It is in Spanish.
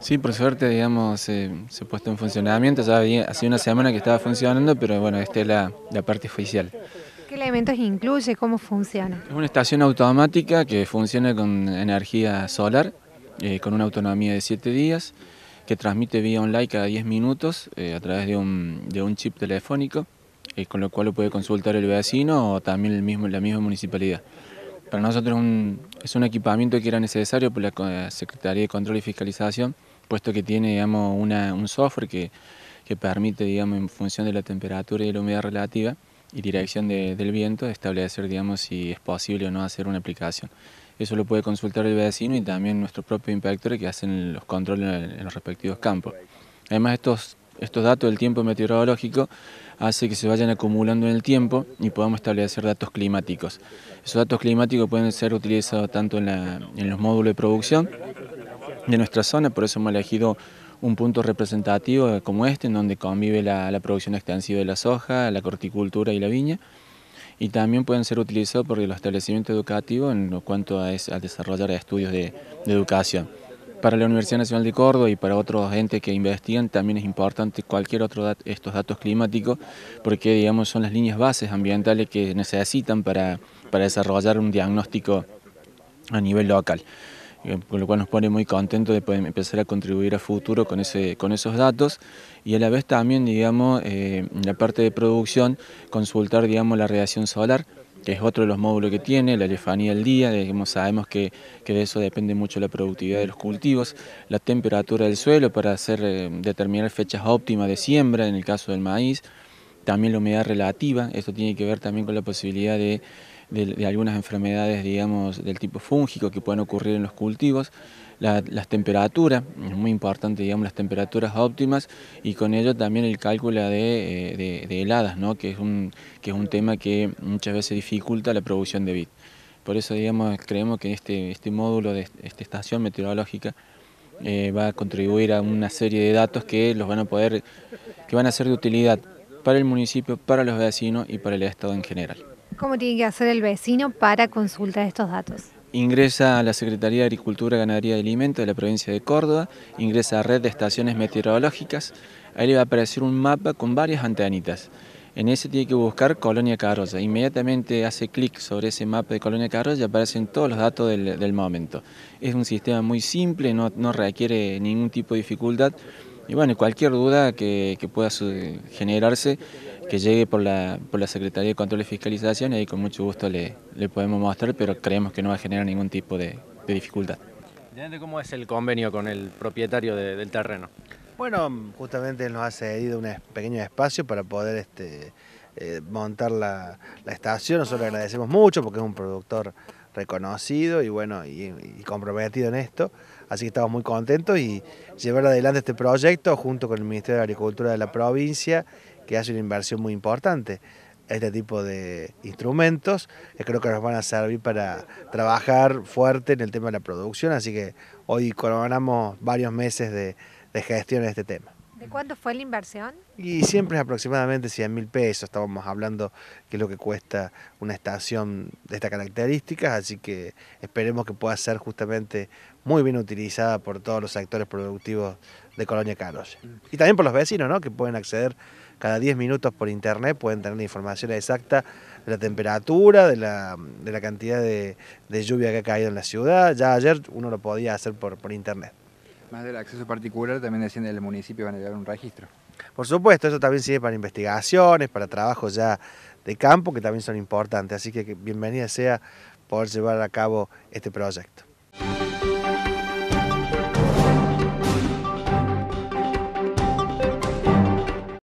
Sí, por suerte, digamos, eh, se ha puesto en funcionamiento. Ya había, hace una semana que estaba funcionando, pero bueno, esta es la, parte oficial. ¿Qué elementos incluye? ¿Cómo funciona? Es una estación automática que funciona con energía solar, eh, con una autonomía de 7 días, que transmite vía online cada 10 minutos eh, a través de un, chip telefónico, con lo cual lo puede consultar el vecino o también el mismo, la misma municipalidad. Para nosotros es un, equipamiento que era necesario por la eh, Secretaría de Control y Fiscalización, puesto que tiene digamos, un software que, permite, digamos, en función de la temperatura y la humedad relativa y dirección del viento, establecer digamos, si es posible o no hacer una aplicación. Eso lo puede consultar el vecino y también nuestro propio inspector que hacen los controles en los respectivos campos. Además, estos estos datos del tiempo meteorológico hace que se vayan acumulando en el tiempo y podamos establecer datos climáticos. Esos datos climáticos pueden ser utilizados tanto en, los módulos de producción de nuestra zona, por eso hemos elegido un punto representativo como este, en donde convive la, producción extensiva de la soja, la corticultura y la viña, y también pueden ser utilizados por los establecimientos educativos en cuanto a, es, a desarrollar estudios de educación. Para la Universidad Nacional de Córdoba y para otros entes que investigan también es importante cualquier otro estos datos climáticos porque digamos son las líneas bases ambientales que necesitan para, para desarrollar un diagnóstico a nivel local. Con eh, lo cual nos pone muy contentos de poder empezar a contribuir a futuro con, ese, con esos datos y a la vez también, digamos, eh, la parte de producción, consultar, digamos, la radiación solar, que es otro de los módulos que tiene, la elefanía del día, sabemos que, que, de eso depende mucho la productividad de los cultivos, la temperatura del suelo para hacer eh, determinar fechas óptimas de siembra en el caso del maíz, también la humedad relativa, esto tiene que ver también con la posibilidad de de, algunas enfermedades, digamos, del tipo fúngico que pueden ocurrir en los cultivos, las temperaturas, es muy importante, digamos, las temperaturas óptimas y con ello también el cálculo eh, de, heladas, ¿no? que, es un, que es un tema que muchas veces dificulta la producción de vid. Por eso, digamos, creemos que este, este módulo de esta estación meteorológica eh, va a contribuir a una serie de datos que los van a poder, que van a ser de utilidad para el municipio, para los vecinos y para el Estado en general. ¿Cómo tiene que hacer el vecino para consultar estos datos? Ingresa a la Secretaría de Agricultura, Ganadería y Alimentos de la provincia de Córdoba, ingresa a red de estaciones meteorológicas, ahí le va a aparecer un mapa con varias antenitas. En ese tiene que buscar Colonia Carolla. Inmediatamente hace clic sobre ese mapa de Colonia Carolla y aparecen todos los datos del, momento. Es un sistema muy simple, no, requiere ningún tipo de dificultad. Y bueno, cualquier duda que pueda generarse, que llegue por la, por Secretaría de Control y Fiscalización y con mucho gusto le, podemos mostrar, pero creemos que no va a generar ningún tipo de, dificultad. ¿Cómo es el convenio con el propietario del terreno? Bueno, justamente nos ha cedido un pequeño espacio para poder este, eh, montar la, la, estación. Nosotros le agradecemos mucho porque es un productor reconocido y bueno y, y comprometido en esto. Así que estamos muy contentos y llevar adelante este proyecto junto con el Ministerio de Agricultura de la provincia que hace una inversión muy importante este tipo de instrumentos que eh, creo que nos van a servir para trabajar fuerte en el tema de la producción, así que hoy coronamos varios meses de, gestión en este tema. ¿De cuánto fue la inversión? Y siempre es aproximadamente 100 mil pesos, estábamos hablando que es lo que cuesta una estación de estas características, así que esperemos que pueda ser justamente muy bien utilizada por todos los sectores productivos de Colonia Carlos, Y también por los vecinos, ¿no? Que pueden acceder cada 10 minutos por internet pueden tener la información exacta de la temperatura, de la, cantidad de, lluvia que ha caído en la ciudad. Ya ayer uno lo podía hacer por, internet. Más del acceso particular, también decían del municipio van a llevar un registro. Por supuesto, eso también sirve para investigaciones, para trabajos ya de campo, que también son importantes. Así que bienvenida sea poder llevar a cabo este proyecto.